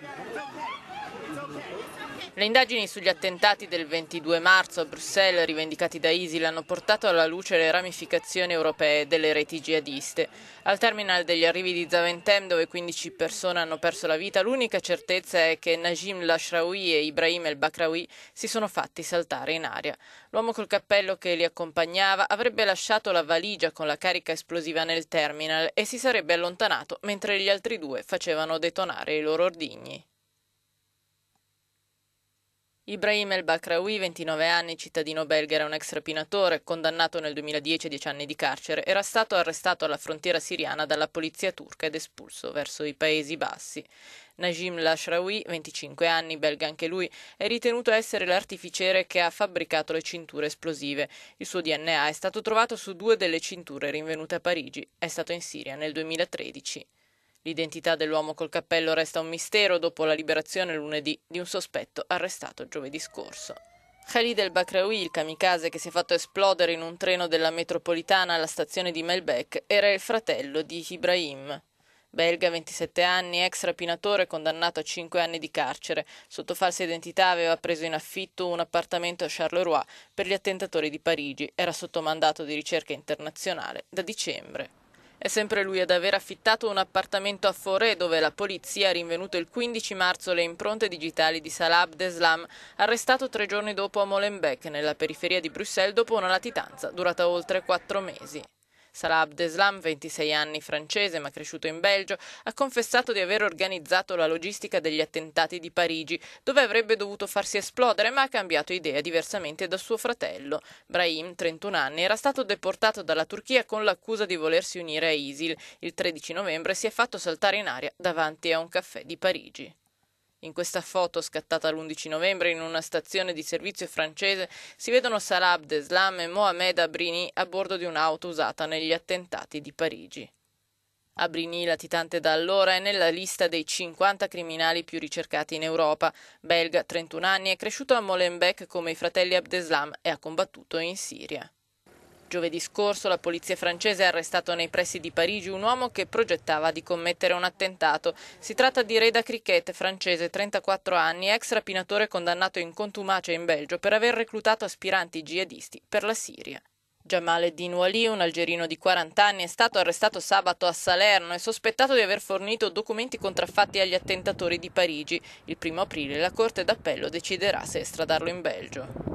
Vamos lá. Le indagini sugli attentati del 22 marzo a Bruxelles rivendicati da ISIL hanno portato alla luce le ramificazioni europee delle reti jihadiste. Al terminal degli arrivi di Zaventem, dove 15 persone hanno perso la vita, l'unica certezza è che Najim Lashraoui e Ibrahim El Bakraoui si sono fatti saltare in aria. L'uomo col cappello che li accompagnava avrebbe lasciato la valigia con la carica esplosiva nel terminal e si sarebbe allontanato mentre gli altri due facevano detonare i loro ordigni. Ibrahim El Bakraoui, 29 anni, cittadino belga, era un ex rapinatore, condannato nel 2010 a 10 anni di carcere, era stato arrestato alla frontiera siriana dalla polizia turca ed espulso verso i Paesi Bassi. Najim Lashraoui, 25 anni, belga anche lui, è ritenuto essere l'artificiere che ha fabbricato le cinture esplosive. Il suo DNA è stato trovato su due delle cinture rinvenute a Parigi. È stato in Siria nel 2013. L'identità dell'uomo col cappello resta un mistero dopo la liberazione lunedì di un sospetto arrestato giovedì scorso. Khalid El Bakraoui, il kamikaze che si è fatto esplodere in un treno della metropolitana alla stazione di Melbek, era il fratello di Ibrahim. Belga, 27 anni, ex rapinatore condannato a 5 anni di carcere. Sotto falsa identità aveva preso in affitto un appartamento a Charleroi per gli attentatori di Parigi. Era sotto mandato di ricerca internazionale da dicembre. È sempre lui ad aver affittato un appartamento a Forè dove la polizia ha rinvenuto il 15 marzo le impronte digitali di Salah Abdeslam, arrestato tre giorni dopo a Molenbeek, nella periferia di Bruxelles, dopo una latitanza durata oltre quattro mesi. Salah Abdeslam, 26 anni francese ma cresciuto in Belgio, ha confessato di aver organizzato la logistica degli attentati di Parigi, dove avrebbe dovuto farsi esplodere ma ha cambiato idea diversamente da suo fratello. Brahim, 31 anni, era stato deportato dalla Turchia con l'accusa di volersi unire a ISIL. Il 13 novembre si è fatto saltare in aria davanti a un caffè di Parigi. In questa foto, scattata l'11 novembre in una stazione di servizio francese, si vedono Salah Abdeslam e Mohamed Abrini a bordo di un'auto usata negli attentati di Parigi. Abrini, latitante da allora, è nella lista dei 50 criminali più ricercati in Europa. Belga, 31 anni, è cresciuto a Molenbeek come i fratelli Abdeslam e ha combattuto in Siria. Giovedì scorso la polizia francese ha arrestato nei pressi di Parigi un uomo che progettava di commettere un attentato. Si tratta di Reda Crichete, francese, 34 anni, ex rapinatore condannato in contumacia in Belgio per aver reclutato aspiranti jihadisti per la Siria. Jamaluddin Wali, un algerino di 40 anni, è stato arrestato sabato a Salerno e sospettato di aver fornito documenti contraffatti agli attentatori di Parigi. Il primo aprile la Corte d'Appello deciderà se estradarlo in Belgio.